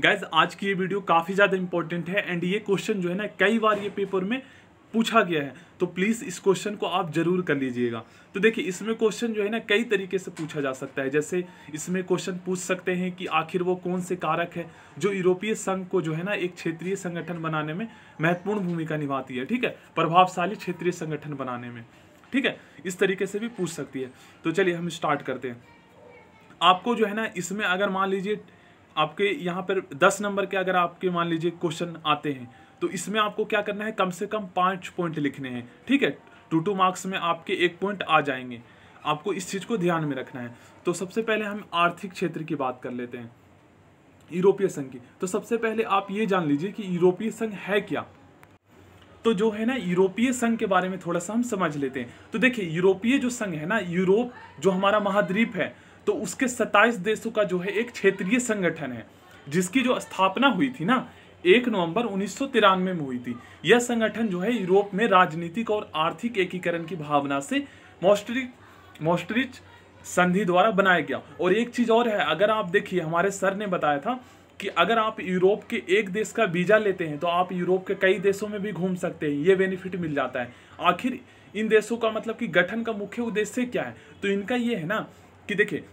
guys आज की ये वीडियो काफ़ी ज़्यादा इंपॉर्टेंट है एंड ये क्वेश्चन जो है ना कई बार ये पेपर में पूछा गया है तो प्लीज़ इस क्वेश्चन को आप जरूर कर लीजिएगा तो देखिए इसमें क्वेश्चन जो है ना कई तरीके से पूछा जा सकता है जैसे इसमें क्वेश्चन पूछ सकते हैं कि आखिर वो कौन से कारक है जो यूरोपीय संघ को जो है ना एक क्षेत्रीय संगठन बनाने में महत्वपूर्ण भूमिका निभाती है ठीक है प्रभावशाली क्षेत्रीय संगठन बनाने में ठीक है इस तरीके से भी पूछ सकती है तो चलिए हम स्टार्ट करते हैं आपको जो है ना इसमें अगर मान लीजिए आपके यहाँ पर दस नंबर के अगर आपके मान लीजिए क्वेश्चन आते हैं तो इसमें आपको क्या करना है कम से कम पाँच पॉइंट लिखने हैं ठीक है टू टू मार्क्स में आपके एक पॉइंट आ जाएंगे आपको इस चीज़ को ध्यान में रखना है तो सबसे पहले हम आर्थिक क्षेत्र की बात कर लेते हैं यूरोपीय संघ की तो सबसे पहले आप ये जान लीजिए कि यूरोपीय संघ है क्या तो जो है ना यूरोपीय संघ के बारे में थोड़ा सा हम समझ लेते हैं तो देखिए यूरोपीय जो संघ है ना यूरोप जो हमारा महाद्वीप है तो उसके सत्ताईस देशों का जो है एक क्षेत्रीय संगठन है जिसकी जो स्थापना हुई थी ना एक नवंबर उन्नीस में हुई थी यह संगठन जो है यूरोप में राजनीतिक और आर्थिक एकीकरण की भावना से मोस्ट्रिक मोस्ट्रिच संधि द्वारा बनाया गया और एक चीज़ और है अगर आप देखिए हमारे सर ने बताया था कि अगर आप यूरोप के एक देश का वीज़ा लेते हैं तो आप यूरोप के कई देशों में भी घूम सकते हैं ये बेनिफिट मिल जाता है आखिर इन देशों का मतलब कि गठन का मुख्य उद्देश्य क्या है तो इनका ये है ना कि देखिए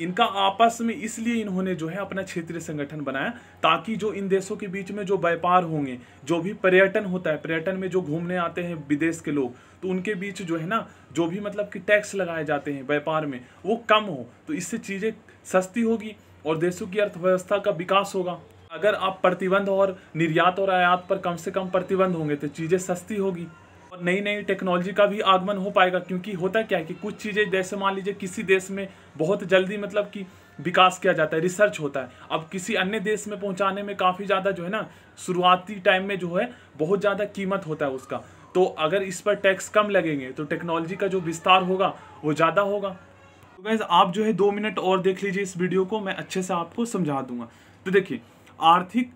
इनका आपस में इसलिए इन्होंने जो है अपना क्षेत्रीय संगठन बनाया ताकि जो इन देशों के बीच में जो व्यापार होंगे जो भी पर्यटन होता है पर्यटन में जो घूमने आते हैं विदेश के लोग तो उनके बीच जो है ना जो भी मतलब कि टैक्स लगाए जाते हैं व्यापार में वो कम हो तो इससे चीज़ें सस्ती होगी और देशों की अर्थव्यवस्था का विकास होगा अगर आप प्रतिबंध और निर्यात और आयात पर कम से कम प्रतिबंध होंगे तो चीज़ें सस्ती होगी और नई नई टेक्नोलॉजी का भी आगमन हो पाएगा क्योंकि होता क्या है कि कुछ चीज़ें जैसे मान लीजिए किसी देश में बहुत जल्दी मतलब कि विकास किया जाता है रिसर्च होता है अब किसी अन्य देश में पहुंचाने में काफ़ी ज़्यादा जो है ना शुरुआती टाइम में जो है बहुत ज़्यादा कीमत होता है उसका तो अगर इस पर टैक्स कम लगेंगे तो टेक्नोलॉजी का जो विस्तार होगा वो ज़्यादा होगा तो गैस आप जो है दो मिनट और देख लीजिए इस वीडियो को मैं अच्छे से आपको समझा दूंगा तो देखिए आर्थिक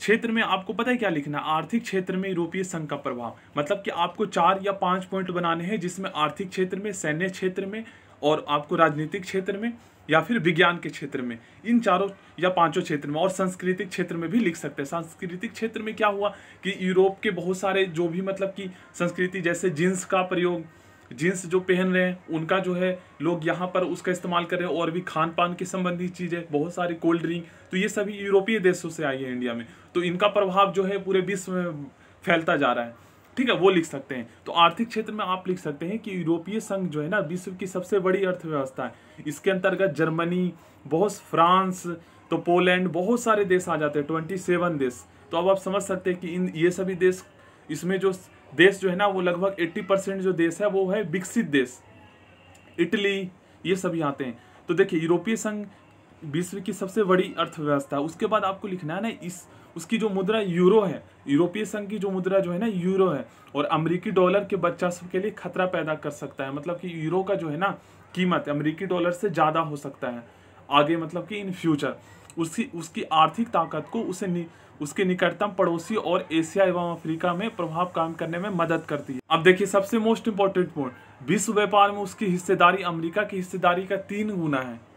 क्षेत्र में आपको पता है क्या लिखना है आर्थिक क्षेत्र में यूरोपीय संघ का प्रभाव मतलब कि आपको चार या पांच पॉइंट बनाने हैं जिसमें आर्थिक क्षेत्र में सैन्य क्षेत्र में और आपको राजनीतिक क्षेत्र में या फिर विज्ञान के क्षेत्र में इन चारों या पांचों क्षेत्र में और सांस्कृतिक क्षेत्र में भी लिख सकते हैं सांस्कृतिक क्षेत्र में क्या हुआ कि यूरोप के बहुत सारे जो भी मतलब कि संस्कृति जैसे जींस का प्रयोग जीन्स जो पहन रहे हैं उनका जो है लोग यहाँ पर उसका इस्तेमाल कर रहे हैं और भी खान पान के संबंधी चीज़ें बहुत सारी कोल्ड ड्रिंक तो ये सभी यूरोपीय देशों से आई है इंडिया में तो इनका प्रभाव जो है पूरे विश्व में फैलता जा रहा है ठीक है वो लिख सकते हैं तो आर्थिक क्षेत्र में आप लिख सकते हैं कि यूरोपीय संघ जो है ना विश्व की सबसे बड़ी अर्थव्यवस्था है इसके अंतर्गत जर्मनी बहुत फ्रांस तो पोलैंड बहुत सारे देश आ जाते हैं ट्वेंटी सेवन देश तो अब आप समझ सकते हैं कि इन ये सभी देश इसमें जो देश जो है ना वो लगभग 80 परसेंट जो देश है वो है विकसित देश इटली ये सभी आते हैं तो देखिए यूरोपीय संघ विश्व की सबसे बड़ी अर्थव्यवस्था उसके बाद आपको लिखना है ना इस उसकी जो मुद्रा यूरो है यूरोपीय संघ की जो मुद्रा जो है ना यूरो है और अमेरिकी डॉलर के बच्चा के लिए खतरा पैदा कर सकता है मतलब कि यूरो का जो है ना कीमत अमेरिकी डॉलर से ज़्यादा हो सकता है आगे मतलब कि इन फ्यूचर उसकी उसकी आर्थिक ताकत को उसे नि, उसके निकटतम पड़ोसी और एशिया एवं अफ्रीका में प्रभाव काम करने में मदद करती है अब देखिए सबसे मोस्ट इम्पोर्टेंट पॉइंट विश्व व्यापार में उसकी हिस्सेदारी अमेरिका की हिस्सेदारी का तीन गुना है